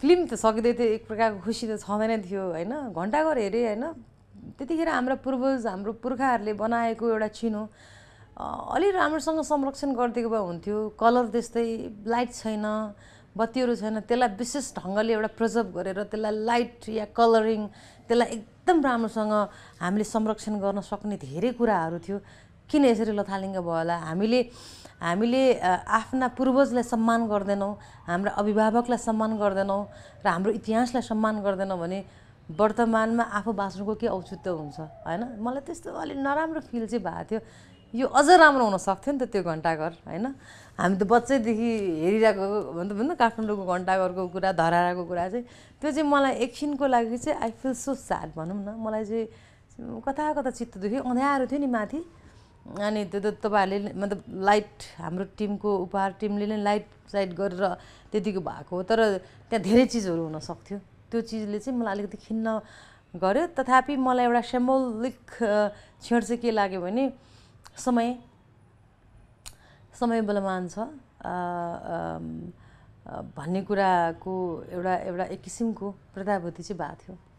film त सकिँदै थियो एक प्रकारको खुसी त छँदैन थियो होइन घन्टाघर हेरेँ होइन त्यतिखेर हाम्रो पूर्वज हाम्रो पुर्खाहरूले बनाएको एउटा चिनो अलि राम्रोसँग संरक्षण गरिदिएको भए हुन्थ्यो कलर त्यस्तै लाइट छैन बत्तीहरू छैन त्यसलाई विशेष ढङ्गले एउटा प्रिजर्भ गरेर त्यसलाई लाइट या कलरिङ त्यसलाई एकदम राम्रोसँग हामीले संरक्षण गर्न सक्ने धेरै कुराहरू थियो किन यसरी लथालिङ्ग भयो होला हामीले हामीले आफ्ना पूर्वजलाई सम्मान गर्दैनौँ हाम्रा अभिभावकलाई सम्मान गर्दैनौँ र हाम्रो इतिहासलाई सम्मान गर्दैनौँ भने वर्तमानमा आफू बाँच्नुको के औचित्य हुन्छ होइन मलाई त्यस्तो अलिक नराम्रो फिल चाहिँ भएको थियो यो अझ राम्रो हुन सक्थ्यो नि त त्यो घन्टाघर होइन हामी त बच्चैदेखि हेरिरहेको भन्दा भन्दा काठमाडौँको घन्टाघरको कुरा धराराको कुरा चाहिँ त्यो चाहिँ मलाई एकछिनको लागि चाहिँ आई फिल सो स्याड भनौँ न मलाई चाहिँ कता कता चित्त दुख्यो अँध्यारो थियो नि माथि अनि त्यो त तपाईँहरूले मतलब लाइट हाम्रो टिमको उपहार टिमले नै लाइट साइट गरेर त्यतिको भएको हो तर त्यहाँ धेरै चिजहरू हुनसक्थ्यो त्यो चिजले चाहिँ मलाई अलिकति खिन्न गर्यो तथापि मलाई एउटा सिम्बोलिक क्षण चाहिँ के लाग्यो भने समय समय बलमान छ भन्ने कुराको एउटा एउटा एक किसिमको प्रधावती चाहिँ भएको थियो